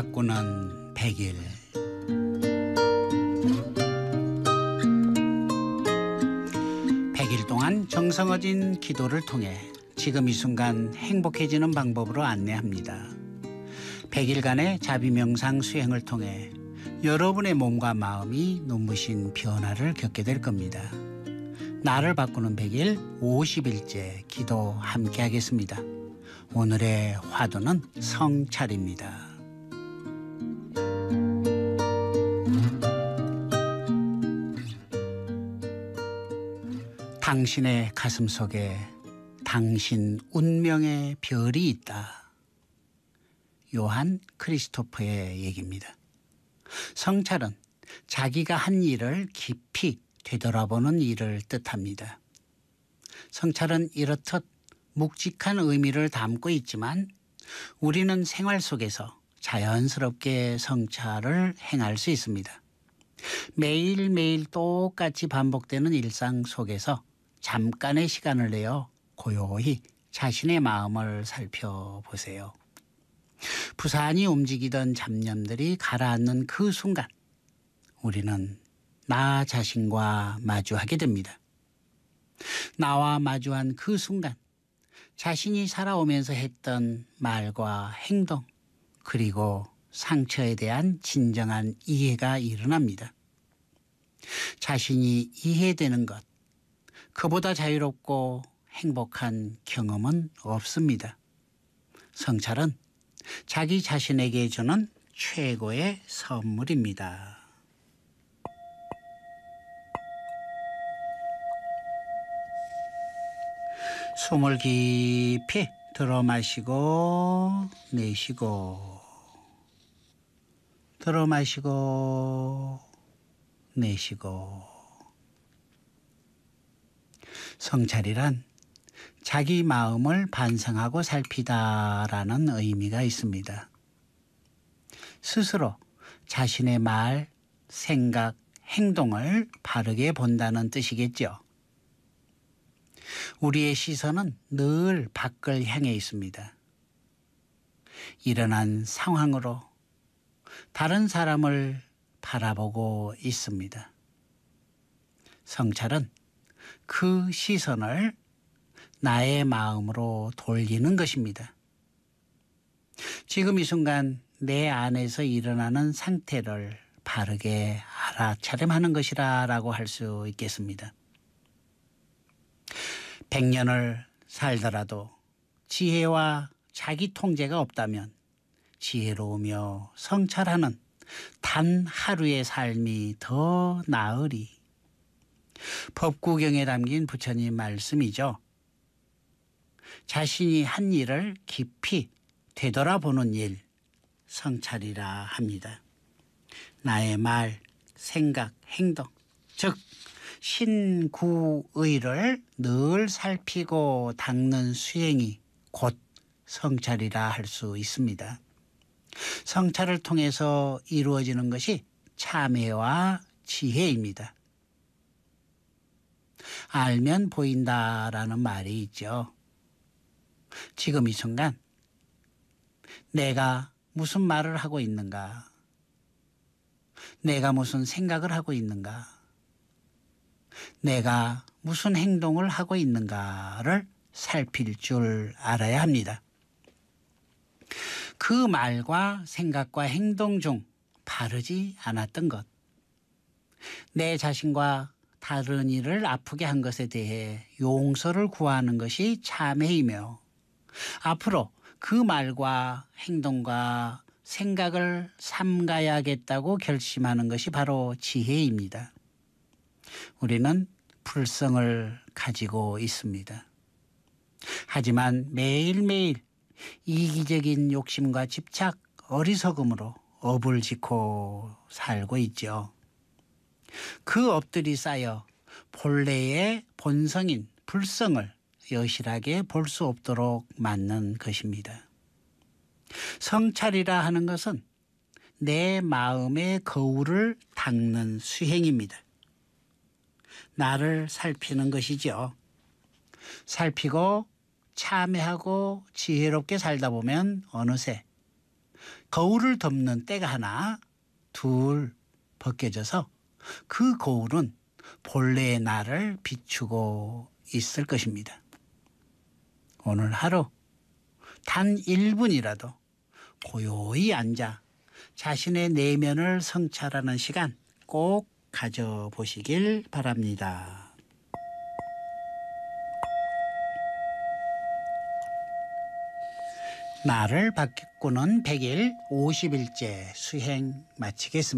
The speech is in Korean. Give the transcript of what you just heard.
바꾸는 100일 백일 동안 정성어진 기도를 통해 지금 이 순간 행복해지는 방법으로 안내합니다. 100일간의 자비명상 수행을 통해 여러분의 몸과 마음이 눈부신 변화를 겪게 될 겁니다. 나를 바꾸는 100일 50일째 기도 함께 하겠습니다. 오늘의 화두는 성찰입니다. 당신의 가슴 속에 당신 운명의 별이 있다. 요한 크리스토퍼의 얘기입니다. 성찰은 자기가 한 일을 깊이 되돌아보는 일을 뜻합니다. 성찰은 이렇듯 묵직한 의미를 담고 있지만 우리는 생활 속에서 자연스럽게 성찰을 행할 수 있습니다. 매일매일 똑같이 반복되는 일상 속에서 잠깐의 시간을 내어 고요히 자신의 마음을 살펴보세요. 부산이 움직이던 잡념들이 가라앉는 그 순간 우리는 나 자신과 마주하게 됩니다. 나와 마주한 그 순간 자신이 살아오면서 했던 말과 행동 그리고 상처에 대한 진정한 이해가 일어납니다. 자신이 이해되는 것 그보다 자유롭고 행복한 경험은 없습니다. 성찰은 자기 자신에게 주는 최고의 선물입니다. 숨을 깊이 들어 마시고 내쉬고 들어 마시고 내쉬고 성찰이란 자기 마음을 반성하고 살피다라는 의미가 있습니다. 스스로 자신의 말, 생각, 행동을 바르게 본다는 뜻이겠죠. 우리의 시선은 늘 밖을 향해 있습니다. 일어난 상황으로 다른 사람을 바라보고 있습니다. 성찰은 그 시선을 나의 마음으로 돌리는 것입니다. 지금 이 순간 내 안에서 일어나는 상태를 바르게 알아차림하는 것이라 라고 할 수 있겠습니다. 100년을 살더라도 지혜와 자기 통제가 없다면 지혜로우며 성찰하는 단 하루의 삶이 더 나으리 법구경에 담긴 부처님 말씀이죠. 자신이 한 일을 깊이 되돌아보는 일, 성찰이라 합니다. 나의 말, 생각, 행동, 즉 신구의를 늘 살피고 닦는 수행이 곧 성찰이라 할 수 있습니다. 성찰을 통해서 이루어지는 것이 참회와 지혜입니다. 알면 보인다라는 말이 있죠. 지금 이 순간 내가 무슨 말을 하고 있는가? 내가 무슨 생각을 하고 있는가? 내가 무슨 행동을 하고 있는가를 살필 줄 알아야 합니다. 그 말과 생각과 행동 중 바르지 않았던 것, 내 자신과 다른 이를 아프게 한 것에 대해 용서를 구하는 것이 참회이며 앞으로 그 말과 행동과 생각을 삼가야겠다고 결심하는 것이 바로 지혜입니다. 우리는 불성을 가지고 있습니다. 하지만 매일매일 이기적인 욕심과 집착, 어리석음으로 업을 짓고 살고 있죠. 그 업들이 쌓여 본래의 본성인 불성을 여실하게 볼 수 없도록 만든 것입니다. 성찰이라 하는 것은 내 마음의 거울을 닦는 수행입니다. 나를 살피는 것이죠 살피고 참회하고 지혜롭게 살다 보면 어느새 거울을 덮는 때가 하나, 둘 벗겨져서 그 거울은 본래의 나를 비추고 있을 것입니다. 오늘 하루 단 1분이라도 고요히 앉아 자신의 내면을 성찰하는 시간 꼭 가져보시길 바랍니다. 나를 바꾸는 100일 50일째 수행 마치겠습니다.